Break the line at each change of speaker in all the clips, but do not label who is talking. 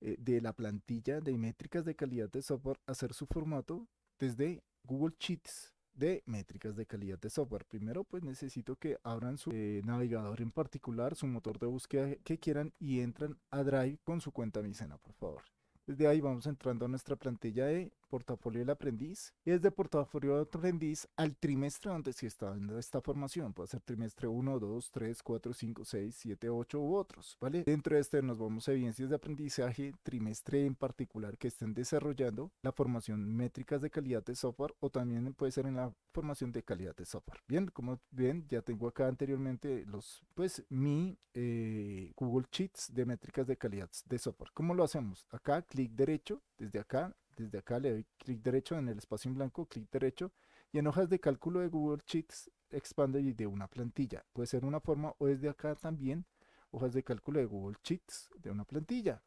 Eh, de la plantilla de métricas de calidad de software, hacer su formato desde Google Sheets de métricas de calidad de software. Primero, pues necesito que abran su eh, navegador en particular, su motor de búsqueda que quieran y entran a Drive con su cuenta Micena, por favor. Desde ahí vamos entrando a nuestra plantilla de portafolio del aprendiz y desde portafolio del aprendiz al trimestre donde se está dando esta formación. Puede ser trimestre 1, 2, 3, 4, 5, 6, 7, 8 u otros, ¿vale? Dentro de este nos vamos a evidencias de aprendizaje, trimestre en particular que estén desarrollando la formación métricas de calidad de software o también puede ser en la formación de calidad de software. Bien, como ven, ya tengo acá anteriormente los, pues, mi eh, Google Sheets de métricas de calidad de software. ¿Cómo lo hacemos? Acá, clic derecho, desde acá desde acá le doy clic derecho en el espacio en blanco, clic derecho y en hojas de cálculo de Google Sheets expande de una plantilla. Puede ser una forma o desde acá también hojas de cálculo de Google Sheets de una plantilla.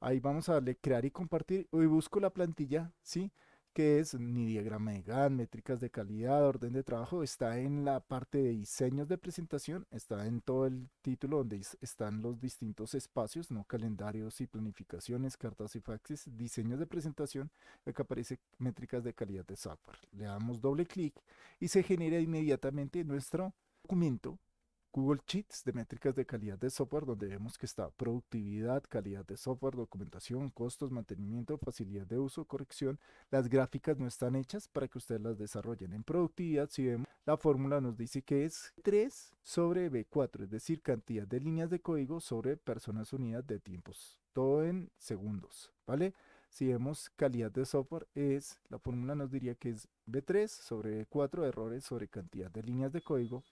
Ahí vamos a darle crear y compartir hoy busco la plantilla, ¿sí? sí que es ni diagrama de GAN, métricas de calidad, orden de trabajo, está en la parte de diseños de presentación, está en todo el título donde están los distintos espacios, no calendarios y planificaciones, cartas y faxes, diseños de presentación, acá aparece métricas de calidad de software. Le damos doble clic y se genera inmediatamente nuestro documento Google Sheets de métricas de calidad de software, donde vemos que está productividad, calidad de software, documentación, costos, mantenimiento, facilidad de uso, corrección. Las gráficas no están hechas para que ustedes las desarrollen. En productividad, si vemos, la fórmula nos dice que es 3 sobre B4, es decir, cantidad de líneas de código sobre personas unidas de tiempos. Todo en segundos, ¿vale? Si vemos calidad de software, es la fórmula nos diría que es B3 sobre B4, errores sobre cantidad de líneas de código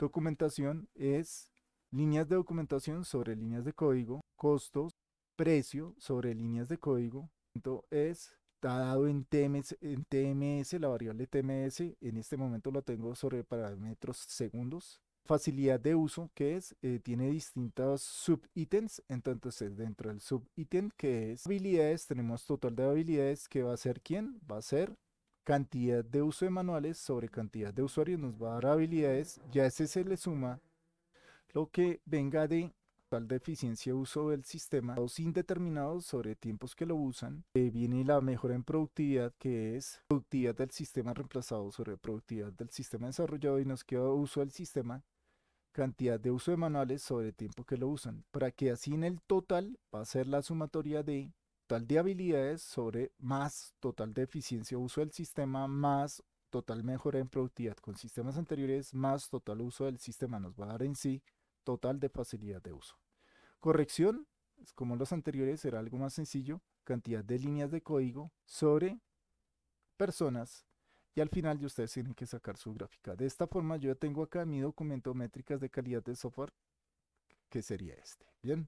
Documentación es líneas de documentación sobre líneas de código, costos, precio sobre líneas de código. Entonces está dado en TMS, en TMS, la variable TMS, en este momento lo tengo sobre parámetros segundos. Facilidad de uso, que es, eh, tiene distintos subítems, entonces dentro del subítem que es habilidades, tenemos total de habilidades, que va a ser quién, va a ser cantidad de uso de manuales sobre cantidad de usuarios nos va a dar habilidades, ya ese se le suma lo que venga de tal deficiencia de uso del sistema, los indeterminados sobre tiempos que lo usan, eh, viene la mejora en productividad que es productividad del sistema reemplazado sobre productividad del sistema desarrollado y nos queda uso del sistema, cantidad de uso de manuales sobre tiempo que lo usan, para que así en el total va a ser la sumatoria de total de habilidades sobre más total de eficiencia uso del sistema más total mejora en productividad con sistemas anteriores más total uso del sistema nos va a dar en sí total de facilidad de uso. Corrección, como los anteriores, será algo más sencillo, cantidad de líneas de código sobre personas y al final de ustedes tienen que sacar su gráfica. De esta forma yo tengo acá mi documento métricas de calidad de software que sería este. Bien,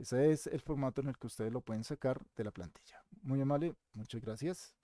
ese es el formato en el que ustedes lo pueden sacar de la plantilla. Muy amable, muchas gracias.